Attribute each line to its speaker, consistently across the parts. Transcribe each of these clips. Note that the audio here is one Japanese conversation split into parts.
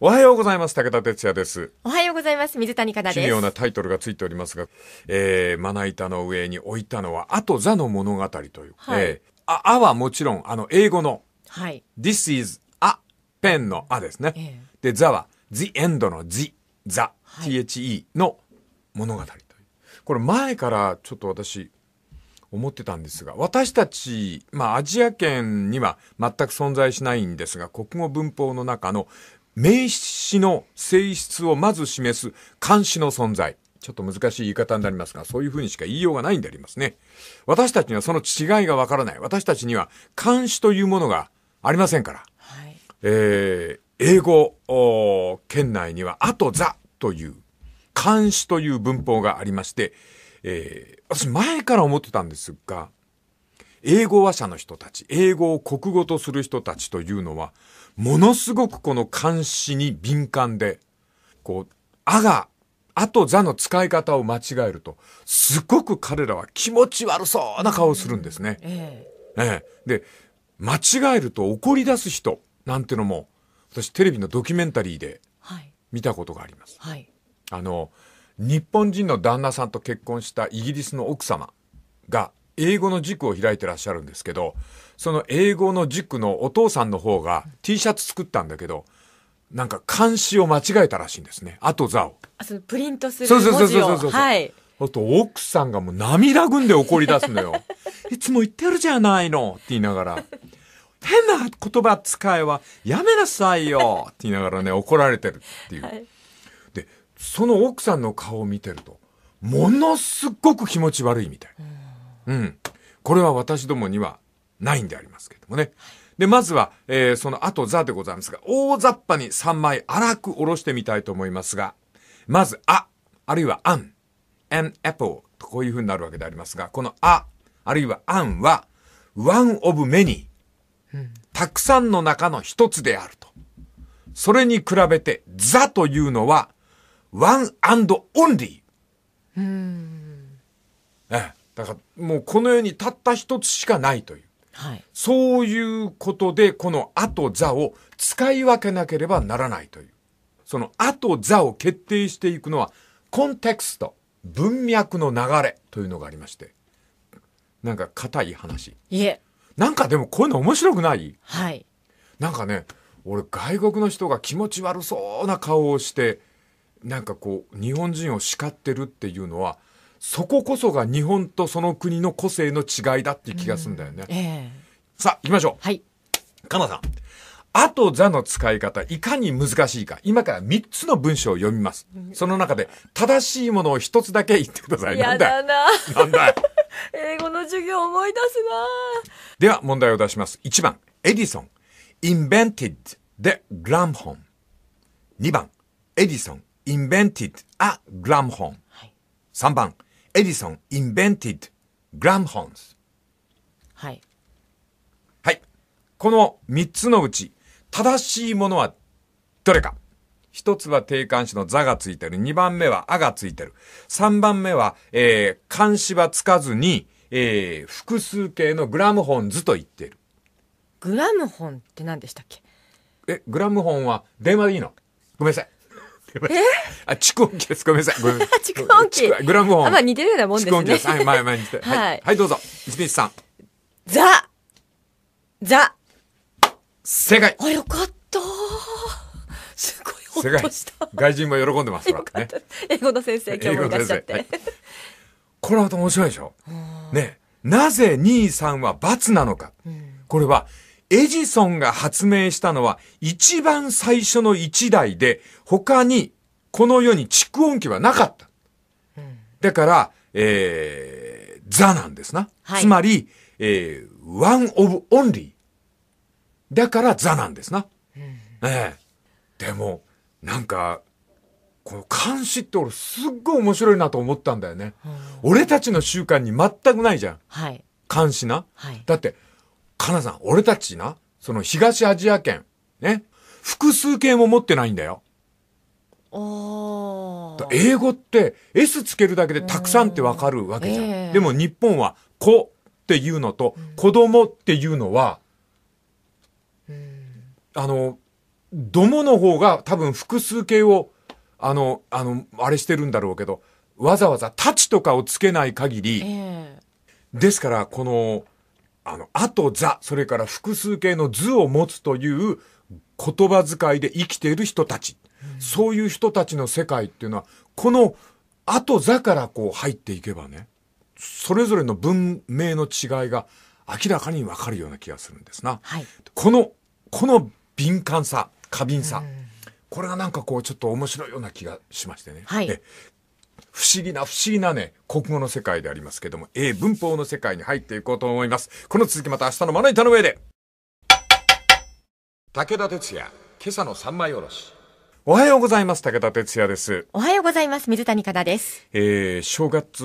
Speaker 1: おはようございます。武田哲也です。おはようございます。水谷香奈です。奇妙なタイトルがついておりますが、えー、まな板の上に置いたのは、あと座の物語という。はい、えー、あ、あはもちろん、あの、英語の、はい。This is a pen のあですね。えー、で、座は、the end の the, the、はい、the の物語という。これ前からちょっと私、思ってたんですが、私たち、まあアジア圏には全く存在しないんですが、国語文法の中の名詞の性質をまず示す監視の存在。ちょっと難しい言い方になりますが、そういうふうにしか言いようがないんでありますね。私たちにはその違いがわからない。私たちには監視というものがありませんから。はい、えー、英語圏内には、あとザという、監視という文法がありまして、えー、私前から思ってたんですが、英語話者の人たち、英語を国語とする人たちというのは、ものすごくこの監視に敏感で、こう、あが、あと座の使い方を間違えると、すごく彼らは気持ち悪そうな顔をするんですね。えええで、間違えると怒り出す人なんてのも、私テレビのドキュメンタリーで見たことがあります。はい、あの、日本人の旦那さんと結婚したイギリスの奥様が英語の塾を開いてらっしゃるんですけど、その英語の塾のお父さんの方が T シャツ作ったんだけど、なんか漢視を間違えたらしいんですね。あと座を。あ、そのプリントする文字を。そうそうそうそうそう。はい。あと奥さんがもう涙ぐんで怒り出すのよ。いつも言ってるじゃないのって言いながら。変な言葉使いはやめなさいよって言いながらね、怒られてるっていう。はい、で、その奥さんの顔を見てると、ものすごく気持ち悪いみたい。うんうん。これは私どもにはないんでありますけどもね。で、まずは、えー、その後ザでございますが、大雑把に3枚荒くおろしてみたいと思いますが、まず、あ、あるいは、あん、an apple とこういう風になるわけでありますが、このあ、あるいは、あんは、one of many、たくさんの中の一つであると。それに比べて、ザというのは、one and only。うん。えだからもうこの世にたった一つしかないという。はい、そういうことで、このあと座を使い分けなければならないという。そのあと座を決定していくのは、コンテクスト、文脈の流れというのがありまして。なんか硬い話。いえ。なんかでもこういうの面白くないはい。なんかね、俺外国の人が気持ち悪そうな顔をして、なんかこう、日本人を叱ってるっていうのは、そここそが日本とその国の個性の違いだっていう気がするんだよね。うんえー、さあ、行きましょう。はい。かなさん。あとざの使い方、いかに難しいか、今から3つの文章を読みます。その中で、正しいものを1つだけ言ってください。なんだなんだ 英語の授業思い出すなでは、問題を出します。1番、エディソン。invented the gram home。2番、エディソン。invented a gram home。3番、エディソン invented gram h o s はい。はい。この3つのうち、正しいものはどれか。1つは定冠詞の座がついてる。2番目はあがついてる。3番目は、えー、冠詞はつかずに、えー、複数形のグラムホンズと言っている。グラムホンって何でしたっけえ、グラムホンは電話でいいのごめんなさい。あ、蓄音機です。ごめんなさい。ごめんなさい。蓄 音機。グラムホン。まあ似てるようなもんですね。蓄音機です。はい、前、前に似て。はい。はい、どうぞ。一日さん。ザザ正解あ、よかったす
Speaker 2: ごいほっとした。外人も喜んでます、ね、英語の先生、今日もいらっしゃって。
Speaker 1: これまた面白いでしょね。なぜ2位は罰なのか。これは、エジソンが発明したのは一番最初の一台で、他にこの世に蓄音機はなかった。だから、えー、ザなんですな。はい、つまり、えー、ワンオブオンリー。だからザなんですな。うん、ええでも、なんか、この監視って俺すっごい面白いなと思ったんだよね。うん、俺たちの習慣に全くないじゃん。はい、監視な。はい、だって、かなさん、俺たちな、その東アジア圏、ね、複数形も持ってないんだよ。英語って S つけるだけでたくさんってわかるわけじゃん。えー、でも日本は子っていうのと子供っていうのは、あの、どもの方が多分複数形を、あの、あの、あれしてるんだろうけど、わざわざたちとかをつけない限り、えー、ですからこの、あの、あとザ、それから複数形の図を持つという言葉遣いで生きている人たち。そういう人たちの世界っていうのは、このあとザからこう入っていけばね、それぞれの文明の違いが明らかにわかるような気がするんですな。はい、この、この敏感さ、過敏さ。これがなんかこうちょっと面白いような気がしましてね。はい、不思議な不思議なね、国語の世界でありますけども、英文法の世界に入っていこうと思います。この続きまた明日のまな板の上で。武田鉄矢、今朝の三枚おろし。おはようございます。武田哲也です。おはようございます。水谷香奈です。えー、正月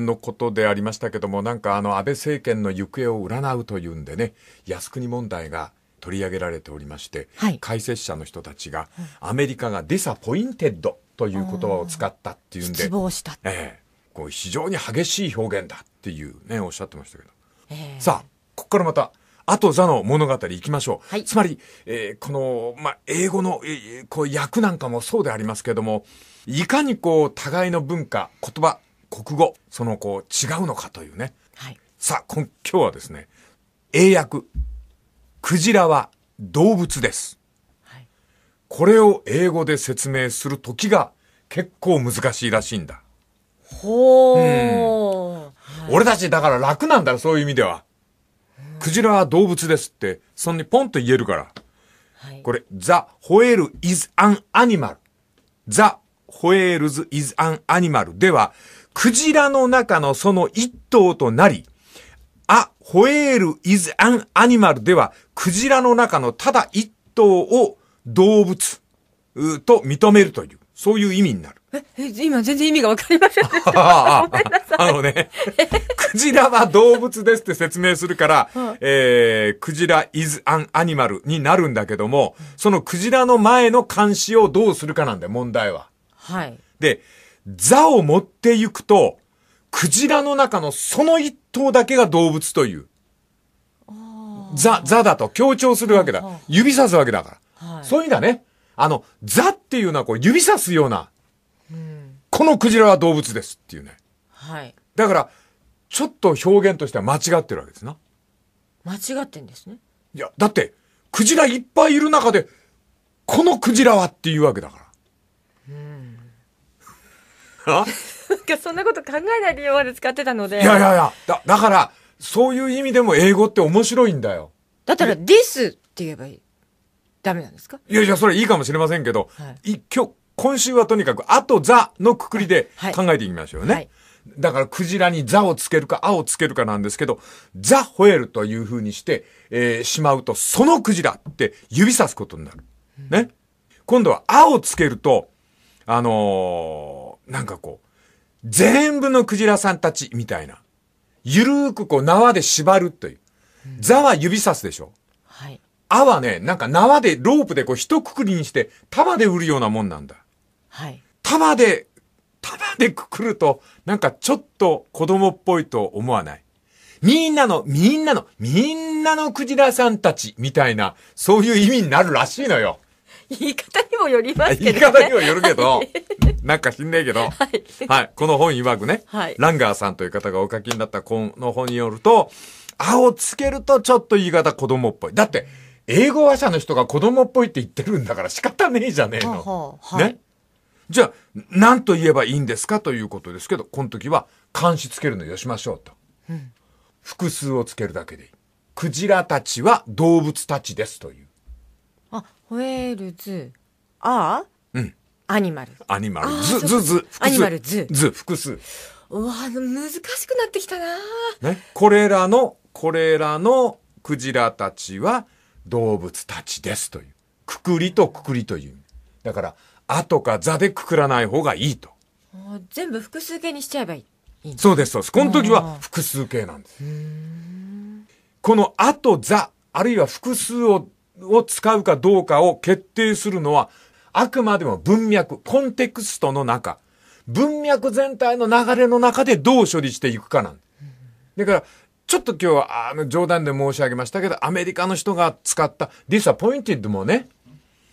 Speaker 1: のことでありましたけども、なんかあの安倍政権の行方を占うというんでね、靖国問題が取り上げられておりまして、はい、解説者の人たちが、アメリカがディサポインテッド、という言葉を使ったっていうんで。失望した。ええこう非常に激しい表現だっていうね、おっしゃってましたけど。えー、さあ、ここからまた、あと座の物語いきましょう。はい、つまり、えー、この、まあ、英語の、えー、こう訳なんかもそうでありますけれども、いかにこう、互いの文化、言葉、国語、そのこう、違うのかというね。はい、さあ、今日はですね、英訳、クジラは動物です。これを英語で説明する時が結構難しいらしいんだ。ほー。うんはい、俺たちだから楽なんだそういう意味では。クジラは動物ですって、そんにポンと言えるから。はい、これ、ザ・ホエール is an animal。ザ・ホエールズ is an animal では、クジラの中のその一頭となり、あ、ホエール is an animal では、クジラの中のただ一頭を動物と認めるという、そういう意味になる。え、今全然意味がわかりません あのね、クジラは動物ですって説明するから、うん、えー、クジラ is an animal になるんだけども、そのクジラの前の監視をどうするかなんだよ、問題は。はい。で、座を持っていくと、クジラの中のその一頭だけが動物という。座、座だと強調するわけだ。指さすわけだから。そういう意味ではね、あの、ザっていうのはこう指さすような、このクジラは動物ですっていうね。はい。だから、ちょっと表現としては間違ってるわけですな。間違ってんですね。いや、だって、クジラいっぱいいる中で、このクジラはっていうわけだから。うん。なそんなこと考えないで今まで使ってたので。いやいやいや、だだから、そういう意味でも英語って面白いんだよ。だったら、this って言えばいい。ダメなんですかいやいや、それいいかもしれませんけど、はい、い今日、今週はとにかく、あとザのくくりで考えていきましょうね。はいはい、だから、クジラにザをつけるか、アをつけるかなんですけど、ザホエルというふうにして、えー、しまうと、そのクジラって指さすことになる。ね。うん、今度は、アをつけると、あのー、なんかこう、全部のクジラさんたちみたいな。ゆるーくこう縄で縛るという。ザは指さすでしょ。はい。あはね、なんか縄で、ロープでこう一括りにして、束で売るようなもんなんだ。はい。束で、束でくくると、なんかちょっと子供っぽいと思わない。みんなの、みんなの、みんなのクジラさんたち、みたいな、そういう意味になるらしいのよ。言い方にもよりますけど、ね、言い方にもよるけど、なんか知んねえけど、はい、はい。この本曰くね、はい、ランガーさんという方がお書きになったこの本によると、青つけるとちょっと言い方子供っぽい。だって、英語話者の人が子供っぽいって言ってるんだから仕方ねえじゃねえの。はい、ねじゃあ、何と言えばいいんですかということですけど、この時は、監視つけるのよしましょうと。うん、複数をつけるだけでいい。クジラたちは動物たちですという。あ、ウェールズ、あうん。アニマル。アニマル、ズ、ズ、ズ、アニマル、ズ。ズ、複数。うわ、難しくなってきたなね。これらの、これらのクジラたちは、動物たちですという。くくりとくくりという。だから、あとかざでくくらない方がいいと。全部複数形にしちゃえばいい。そうです、そうです。この時は複数形なんです。このあとざ、あるいは複数をを使うかどうかを決定するのは、あくまでも文脈、コンテクストの中、文脈全体の流れの中でどう処理していくかなんだから、ちょっと今日、あの、冗談で申し上げましたけど、アメリカの人が使ったディサポインテ i n もね、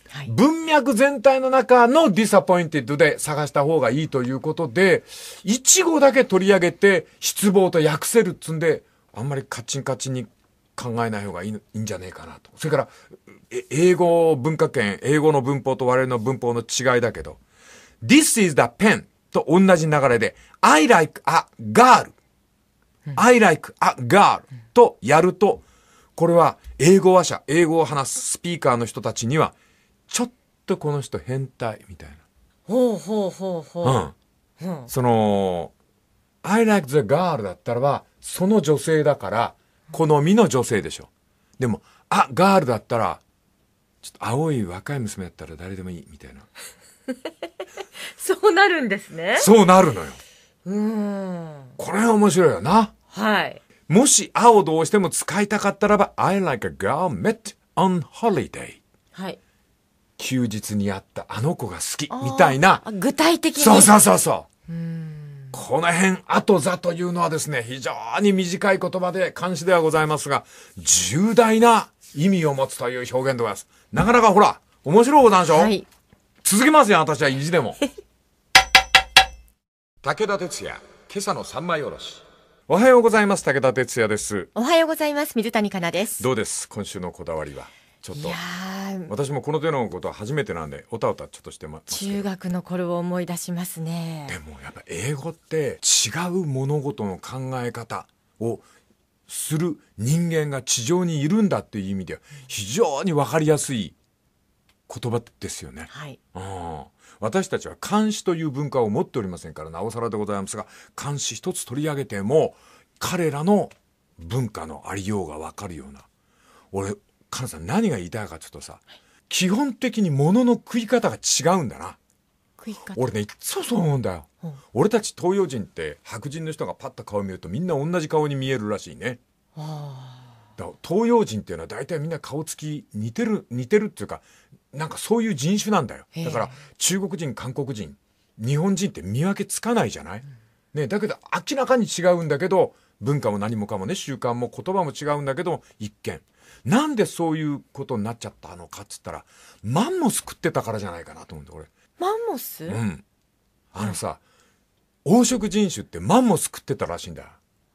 Speaker 1: はい、文脈全体の中のディサポインティッドで探した方がいいということで、一語だけ取り上げて失望と訳せるっつんで、あんまりカチンカチンに考えない方がいいいいんじゃねえかなと。それから、英語文化圏、英語の文法と我々の文法の違いだけど、This is the pen と同じ流れで、I like a girl I like a girl とやると、これは英語話者、英語を話すスピーカーの人たちには、ちょっとこの人変態みたいな。ほうほうほうほう。うん。その、I like the girl だったらば、その女性だから、好みの女性でしょ。でも、あ、ガールだったら、ちょっと青い若い娘だったら誰でもいいみたいな。そうなるんですね。そうなるのよ。うん。これ面白いよな。はい。もし青どうしても使いたかったらば、I like a g a r m e t on holiday。はい。休日にあったあの子が好き、みたいな。具体的に。そうそうそうそう。うこの辺、あと座というのはですね、非常に短い言葉で、漢詩ではございますが、重大な意味を持つという表現でございます。なかなかほら、面白いことなんでしょ、はい、続きますよ、私は意地でも。武田鉄矢、今朝の三枚おろし。おはようございます武田哲也ですおはようございます水谷香奈ですどうです今週のこだわりはちょっと私もこの手のことは初めてなんでおたおたちょっとしてます中学の頃を思い出しますねでもやっぱ英語って違う物事の考え方をする人間が地上にいるんだっていう意味では非常にわかりやすい言葉ですよね。はい、うん私たちは監視という文化を持っておりませんからなおさらでございますが監視一つ取り上げても彼らの文化のありようが分かるような俺カナさん何が言いたいかというとさ、基本的に物の食い方が違うんだな。俺ねいつもそう思うんだよ、うん、俺たち東洋人って白人の人がパッと顔を見るとみんな同じ顔に見えるらしいね。はあ東洋人っていうのは大体みんな顔つき似てる似てるっていうかなんかそういう人種なんだよだから中国人韓国人日本人って見分けつかないじゃない、ね、だけど明らかに違うんだけど文化も何もかもね習慣も言葉も違うんだけど一見なんでそういうことになっちゃったのかっつったらマンモス食ってたからじゃないかなと思うんだ俺マンモスうんあのさ、黄色人種ってマンモス食ってたらしいんだ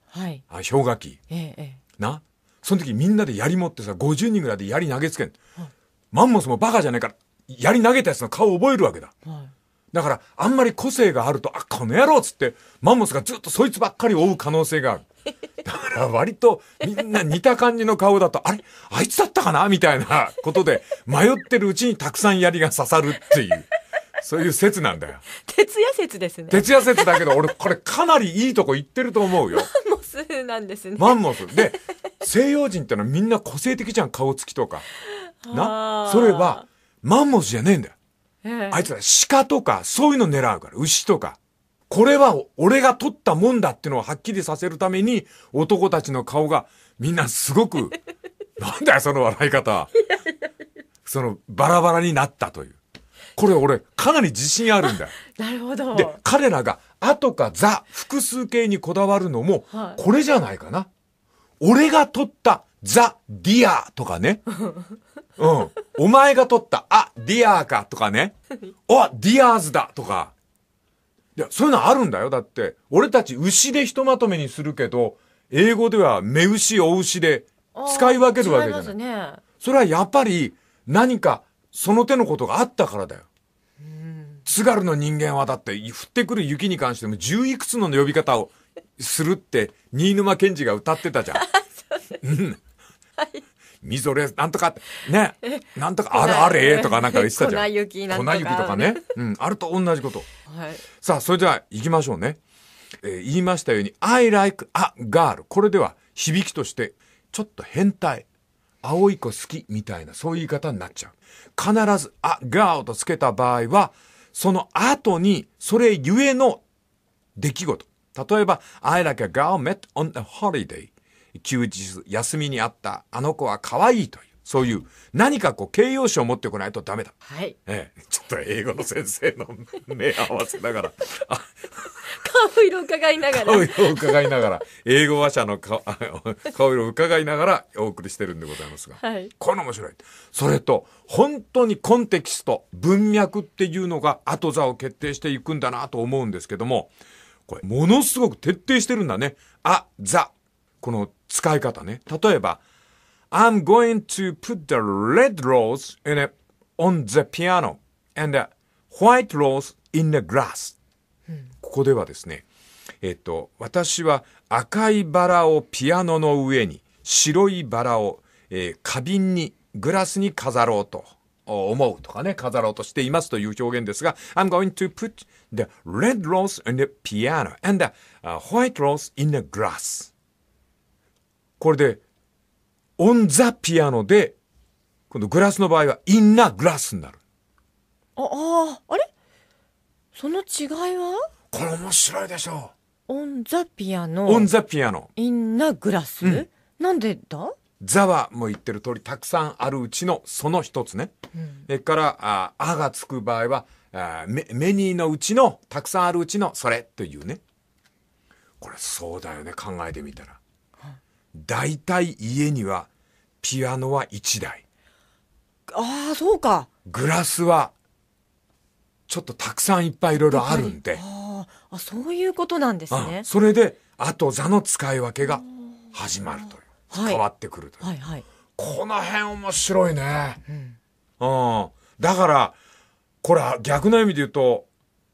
Speaker 1: はいあ氷河期、ええ、なその時みんなで槍持ってさ、50人ぐらいで槍投げつけん。はい、マンモスもバカじゃないから、槍投げたやつの顔を覚えるわけだ。はいだから、あんまり個性があると、あ、この野郎っつって、マンモスがずっとそいつばっかり追う可能性がある。だから割とみんな似た感じの顔だと、あれあいつだったかなみたいな ことで、迷ってるうちにたくさん槍が刺さるっていう。そういう説なんだよ。徹夜説ですね。徹夜説だけど、俺、これかなりいいとこ行ってると思うよ。スなんですねマンモスで 西洋人ってのはみんな個性的じゃん顔つきとかなそれはマンモスじゃねえんだよ、あいつら鹿とかそういうの狙うから牛とかこれは俺が取ったもんだっていうのをはっきりさせるために男たちの顔がみんなすごく なんだよその笑い方そのバラバラになったというこれ俺、かなり自信あるんだよ。なるほど。で、彼らが、あとかザ、複数形にこだわるのも、これじゃないかな。はい、俺が取ったザ、ディアーとかね。うん。お前が取った、あ、ディアーかとかね。お、ディアーズだとか。いや、そういうのあるんだよ。だって、俺たち牛でひとまとめにするけど、英語では目牛、お牛で使い分けるわけじゃない。ね、それはやっぱり何かその手のことがあったからだよ。津軽の人間はだって、降ってくる雪に関しても十いくつの呼び方をするって、新沼賢治が歌ってたじゃん。うん。みぞれ、なんとかって、ね。なんとか、あれあれとかなんか言ってたじゃん。粉雪なんとか。粉雪とかね。うん。あると同じこと。はい。さあ、それじゃあ行きましょうね。えー、言いましたように、I like a girl。これでは響きとして、ちょっと変態。青い子好きみたいな、そういう言い方になっちゃう。必ず、あ、ガオとつけた場合は、その後に、それゆえの出来事。例えば、I like a girl met on a holiday. 休日、休みにあった、あの子は可愛いという。そういう何かこう形容詞を持ってこないとダメだ。はい。ええ、ちょっと英語の先生の目合わせながら。顔色伺いながら。顔色伺いながら、英語話者の顔顔色伺いながらお送りしてるんでございますが。はい。これ面白い。それと、本当にコンテキスト、文脈っていうのが後座を決定していくんだなと思うんですけども、これ、ものすごく徹底してるんだね。あ、ざ。この使い方ね。例えば、I'm going to put the red rose in a, on the piano and the white rose in the grass、うん、ここではですね、えっと、私は赤いバラをピアノの上に、白いバラを、えー、花瓶に、グラスに飾ろうと思うとかね、飾ろうとしていますという表現ですが、I'm going to put the red rose in the piano and the white rose in the grass. これでオンザピアノで、今度グラスの場合はインナーグラスになる。ああ、あれその違いはこれ面白いでしょう。オンザピアノ。オンザピアノ。インナーグラス、うん、なんでだザはも言ってる通りたくさんあるうちのその一つね。うん、それからあ、あがつく場合は、あメメニーのうちのたくさんあるうちのそれというね。これそうだよね考えてみたら。大体家にはピアノは1台。ああ、そうか。グラスは、ちょっとたくさんいっぱいいろいろあるんで。ああ、そういうことなんですね。それで、あと座の使い分けが始まるという。変わってくるという。はい、はい、はい。この辺面白いね。うん。うん、だから、これ逆の意味で言うと、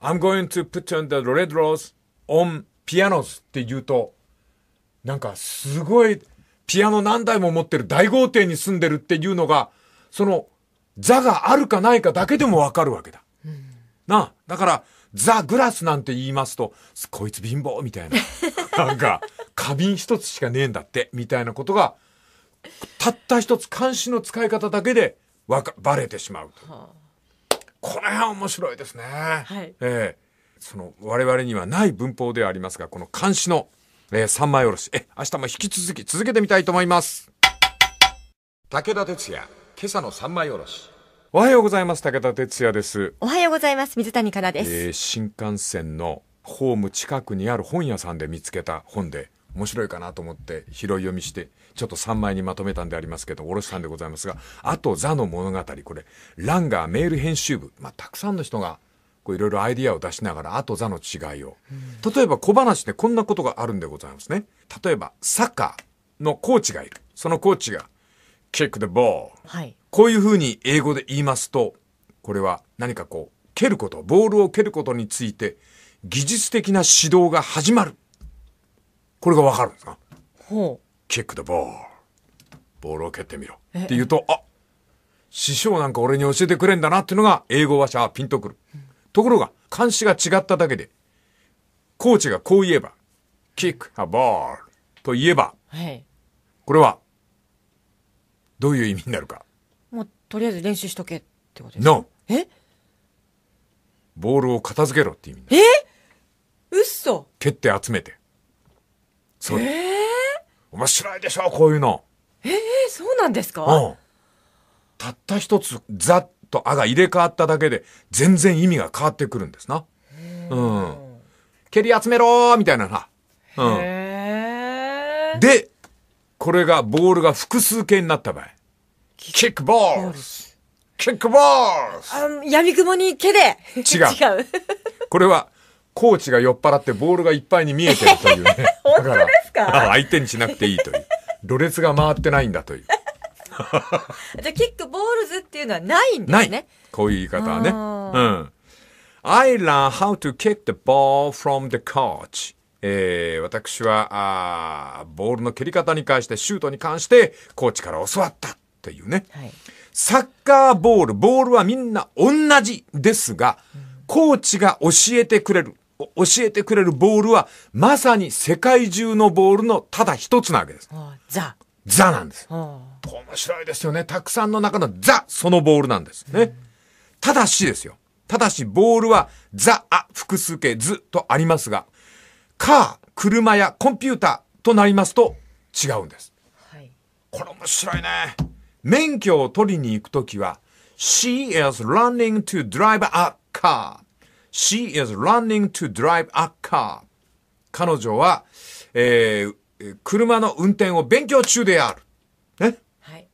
Speaker 1: I'm going to put on the red rose on pianos って言うと、なんかすごいピアノ何台も持ってる大豪邸に住んでるっていうのが、その座があるかないかだけでもわかるわけだ。うん、なあ、だからザ・グラスなんて言いますと、こいつ貧乏みたいな。なんか、花瓶一つしかねえんだって、みたいなことが、たった一つ監視の使い方だけでわかばれてしまうはあ、この辺面白いですね。はい、ええー、その我々にはない文法ではありますが、この監視のえー、三枚おろし。え、明日も引き続き続けてみたいと思います。武田哲也、今朝の三枚おろし。おはようございます。武田哲也です。おはようございます。水谷香奈です。えー、新幹線のホーム近くにある本屋さんで見つけた本で、面白いかなと思って拾い読みしてちょっと3枚にまとめたんでありますけどおろしさんでございますがあと「ザの物語」これランガーメール編集部、まあ、たくさんの人がこういろいろアイディアを出しながら、あと座の違いを。例えば小話でこんなことがあるんでございますね。例えば、サッカーのコーチがいる。そのコーチが、キック the b はい、こういうふうに英語で言いますと、これは何かこう、蹴ること、ボールを蹴ることについて、技術的な指導が始まる。これがわかるんですかほう。キック the b ボールを蹴ってみろ。って言うと、あ師匠なんか俺に教えてくれんだなっていうのが、英語話者はピンとくる。うんところが、監視が違っただけで、コーチがこう言えば、キックハボールと言えば、はい、これは、どういう意味になるか。もう、とりあえず練習しとけってことですか ?No! えボールを片付けろって意味になる。え嘘蹴って集めて。それ。えー、面白いでしょ、こういうの。ええー、そうなんですか、うん、たった一つ、ざっとあが入れ替わっただけで、全然意味が変わってくるんですな。うん。蹴り集めろーみたいなな。うん。で、これが、ボールが複数形になった場合。キックボールキックボールやみくもに蹴で違う。違うこれは、コーチが酔っ払ってボールがいっぱいに見えてるというね。本当ですか相手にしなくていいという。ろ列が回ってないんだという。じゃあ、キックボールズっていうのはないんですね。こういう言い方はね。うん。I learn how to kick the ball from the coach. えー、私はあー、ボールの蹴り方に関して、シュートに関して、コーチから教わったっていうね。はい、サッカーボール、ボールはみんな同じですが、うん、コーチが教えてくれる、教えてくれるボールは、まさに世界中のボールのただ一つなわけです。ザ。ザなんです。はあ面白いですよね。たくさんの中のザ、そのボールなんですね。ただしですよ。ただし、ボールはザ、あ、複数形、ずとありますが、カー、車やコンピューターとなりますと違うんです。はい、これ面白いね。免許を取りに行くときは、She is running to drive a car. She is running to drive a car. 彼女は、えー、車の運転を勉強中である。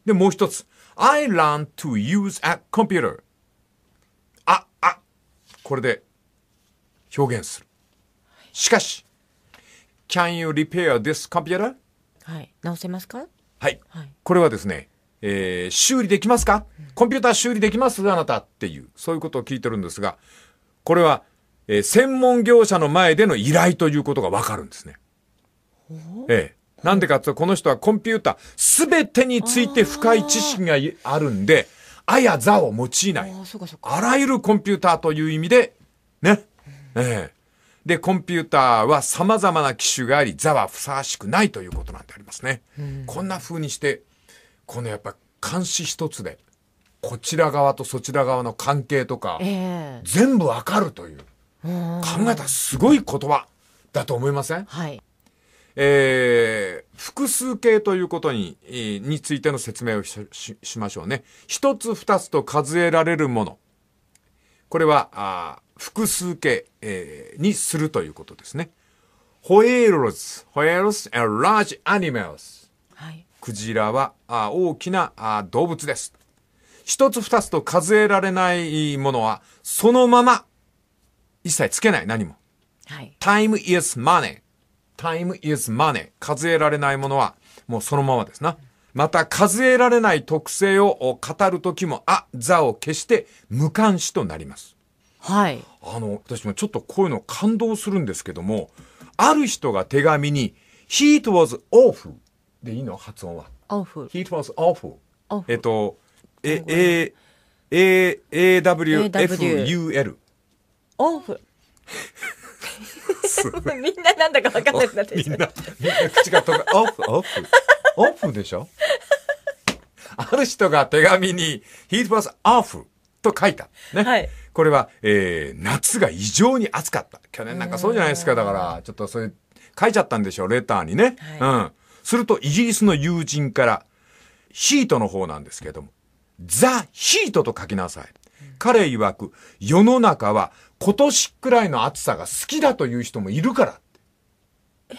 Speaker 1: で、もう一つ。I learn to use a computer. あ、あ、これで表現する。しかし、Can you repair this computer? はい。直せますかはい。はい、これはですね、えー、修理できますか、コンピューター修理できますあなたっていう、そういうことを聞いてるんですが、これは、えー、専門業者の前での依頼ということがわかるんですね。ええ。なんでかってこの人はコンピューターすべてについて深い知識があるんで、あやざを用いない。あらゆるコンピューターという意味で、ね。ええ。で、コンピューターは様々な機種があり、座はふさわしくないということなんでありますね。こんな風にして、このやっぱ監視一つで、こちら側とそちら側の関係とか、え全部わかるという、考えたらすごい言葉だと思いません、はいえー、複数形ということに、についての説明をしましょうね。一つ二つと数えられるもの。これは、あ複数形、えー、にするということですね。ホエーロス、ホエーロス、large animals。はい、クジラはあ大きなあ動物です。一つ二つと数えられないものは、そのまま、一切つけない、何も。はい、time is money. タイムイズマネー。数えられないものは、もうそのままですな。また、数えられない特性を語るときも、あ、座を消して無関心となります。はい。あの、私もちょっとこういうの感動するんですけども、ある人が手紙に、heat was awful でいいの発音は。awful。heat was awful。えっと、え、え、A, A, A, W, F, U, L。a w f す。みんななんだか分かんなくなってみんな、みんな口が飛ぶ。オフ、オフ。オフでしょある人が手紙に、ヒートバスオフと書いた。ね。はい。これは、えー、夏が異常に暑かった。去年なんかそうじゃないですか。だから、ちょっとそれ書いちゃったんでしょう、レターにね。はい、うん。すると、イギリスの友人から、ヒートの方なんですけども、ザ・ヒートと書きなさい。彼曰く、世の中は今年くらいの暑さが好きだという人もいるからって。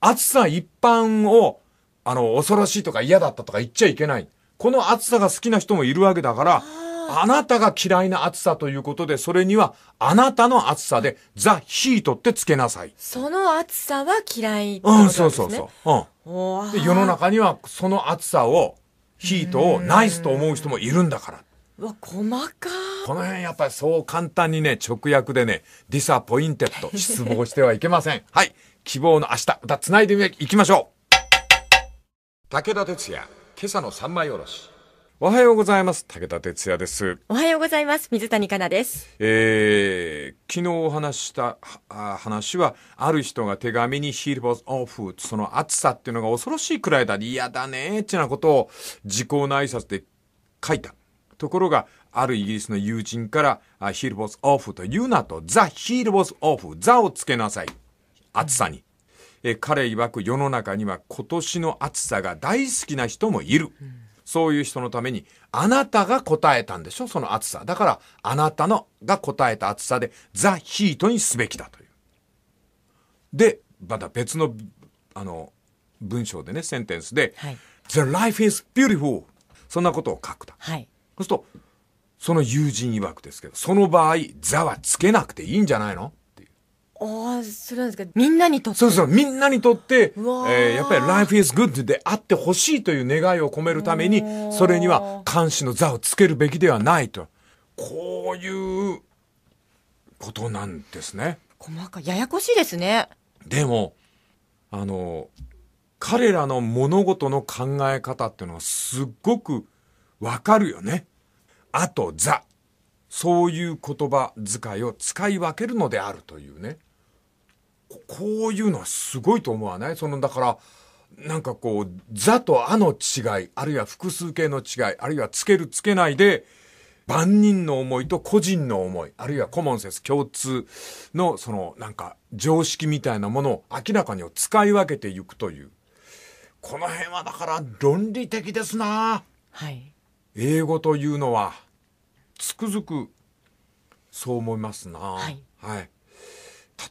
Speaker 1: 暑さ一般を、あの、恐ろしいとか嫌だったとか言っちゃいけない。この暑さが好きな人もいるわけだから、あなたが嫌いな暑さということで、それにはあなたの暑さで、ザ・ヒートってつけなさい。その暑さは嫌い、ね、うん、そうそうそう。うん。世の中にはその暑さを、ヒートをナイスと思う人もいるんだから。わ細かこの辺やっぱりそう簡単にね直訳でねディサポインテッド失望してはいけません はい希望の明日またつないでみいきましょう武田鉄矢今朝の三枚おろしおはようございます。武田鉄矢です。おはようございます。水谷香奈です。えー、昨日お話した話は、ある人が手紙にヒールボスオフ、その暑さっていうのが恐ろしいくらいだ、嫌だねーってなことを時効の挨拶で書いた。ところが、あるイギリスの友人から、ヒルボスオフと言うなと、ザ・ヒルボスオフ、ザをつけなさい。暑さに。え彼曰く世の中には今年の暑さが大好きな人もいる。そういう人のために、あなたが答えたんでしょその暑さ。だから、あなたのが答えた暑さで、ザ・ヒートにすべきだという。で、また別の、あの、文章でね、センテンスで、はい、The life is beautiful! そんなことを書くと。はいそうすると、その友人曰くですけど、その場合、座はつけなくていいんじゃないのああ、それなんですけど、みんなにとって。そうそう、みんなにとって、えー、やっぱり life is good であってほしいという願いを込めるために、それには監視の座をつけるべきではないと。こういうことなんですね。細かい。ややこしいですね。でも、あの、彼らの物事の考え方っていうのはすっごくわかるよね。あとザ。そういう言葉遣いを使い分けるのであるというね。こういうのはすごいと思わないその、だから、なんかこう、座とあの違い、あるいは複数形の違い、あるいはつけるつけないで、万人の思いと個人の思い、あるいはコモンセス共通のそのなんか常識みたいなものを明らかに使い分けていくという。この辺はだから論理的ですなはい。英語というのはつくづくそう思いますな、はい、はい、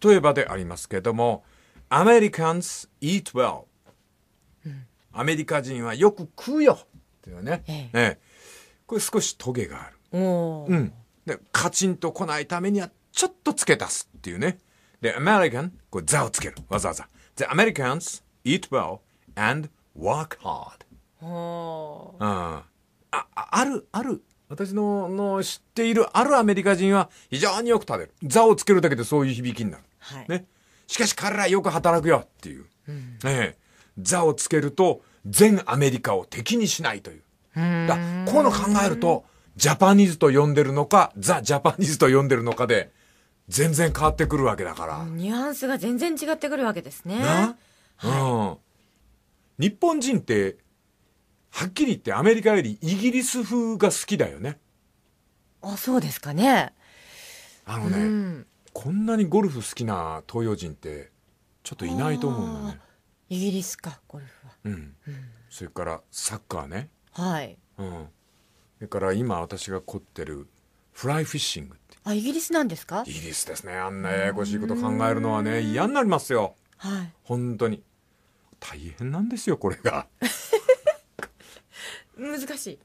Speaker 1: 例えばでありますけども「アメリカン s eat well、うん、アメリカ人はよく食うよっていうね、えええこれ少しトゲがある、うん、でカチンと来ないためにはちょっと付け足すっていうねで「アメリカン」これ「ザ」をつけるわざわざ「The Americans eat well and work hard」うんああるある私のの知っているあるアメリカ人は非常によく食べる「座」をつけるだけでそういう響きになる、はい、ね、しかし彼らよく働くよっていう、うんええ、座をつけると全アメリカを敵にしないというだこういうの考えるとジャパニーズと呼んでるのかザ・ジャパニーズと呼んでるのかで全然変わってくるわけだから、ニュアンスが全然違ってくるわけですね、なあ。うん、日本人ってはっきり言ってアメリカよりイギリス風が好きだよね。あ、そうですかね。あのね、うん、こんなにゴルフ好きな東洋人ってちょっといないと思うんだね。イギリスかゴルフは。うん。うん、それからサッカーね。はい。うん。それから今私が凝ってるフライフィッシングってあイギリスなんですかイギリスですねあんなややこしいこと考えるのはね嫌になりますよはい本当に大変なんですよこれが 難しい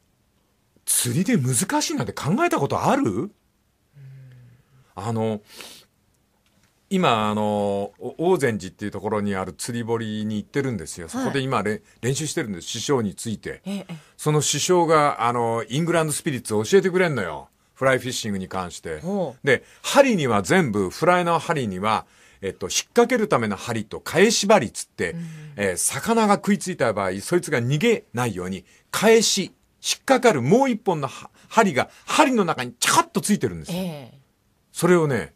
Speaker 1: 釣りで難しいなんて考えたことあるあの今あの大善寺っていうところにある釣り堀に行ってるんですよ、そこで今練習してるんです師匠について、ええ、その師匠があのイングランドスピリッツを教えてくれんのよフライフィッシングに関してで針には全部フライの針にはえっと、引っ掛けるための針と返し針つって、うん、えー、魚が食いついた場合、そいつが逃げないように、返し、引っ掛かるもう一本の針が、針の中にチャカッとついてるんですよ。えー、それをね、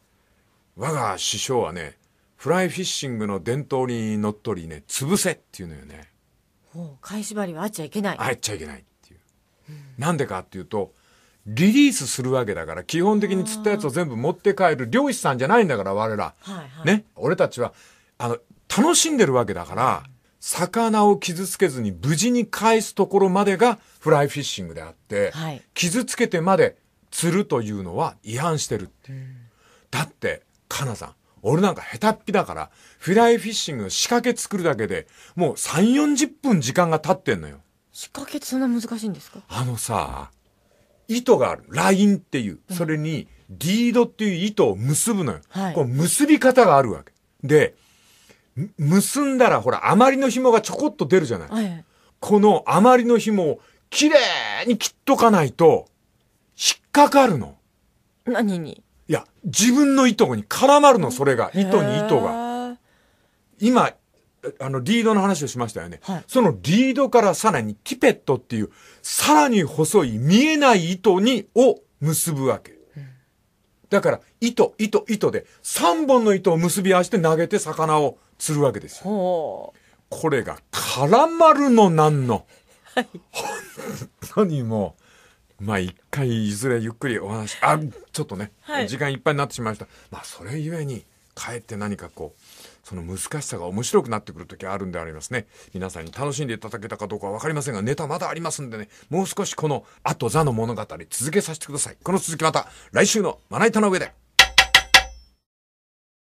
Speaker 1: 我が師匠はね、フライフィッシングの伝統にのっとりね、潰せっていうのよね。返し針はあっちゃいけない。あっちゃいけないっていう。うん、なんでかっていうと、リリースするわけだから、基本的に釣ったやつを全部持って帰る漁師さんじゃないんだから、我ら。はいはい、ね。俺たちは、あの、楽しんでるわけだから、魚を傷つけずに無事に返すところまでがフライフィッシングであって、はい、傷つけてまで釣るというのは違反してるってう。ん、だって、かなさん、俺なんか下手っぴだから、フライフィッシング仕掛け作るだけで、もう3、40分時間が経ってんのよ。仕掛けってそんな難しいんですかあのさ、糸がある。ラインっていう。それに、リードっていう糸を結ぶのよ。はい、こう結び方があるわけ。で、結んだら、ほら、余りの紐がちょこっと出るじゃない。はい、この余りの紐をきれいに切っとかないと、引っかかるの。何にいや、自分の糸に絡まるの、それが。糸に糸が。今、あの、リードの話をしましたよね。はい、そのリードからさらにティペットっていう、さらに細い見えない糸に、を結ぶわけ。うん、だから、糸、糸、糸で、3本の糸を結び合わせて投げて魚を釣るわけですよ。これが、絡まるのなんの。はい。本当にもう、まあ一回いずれゆっくりお話、あ、ちょっとね、はい、時間いっぱいになってしまいました。まあそれゆえに、かえって何かこう、その難しさが面白くなってくる時あるんでありますね。皆さんに楽しんでいただけたかどうかは分かりませんが、ネタまだありますんでね、もう少しこの、あと座の物語続けさせてください。この続きまた来週のまな板の上で。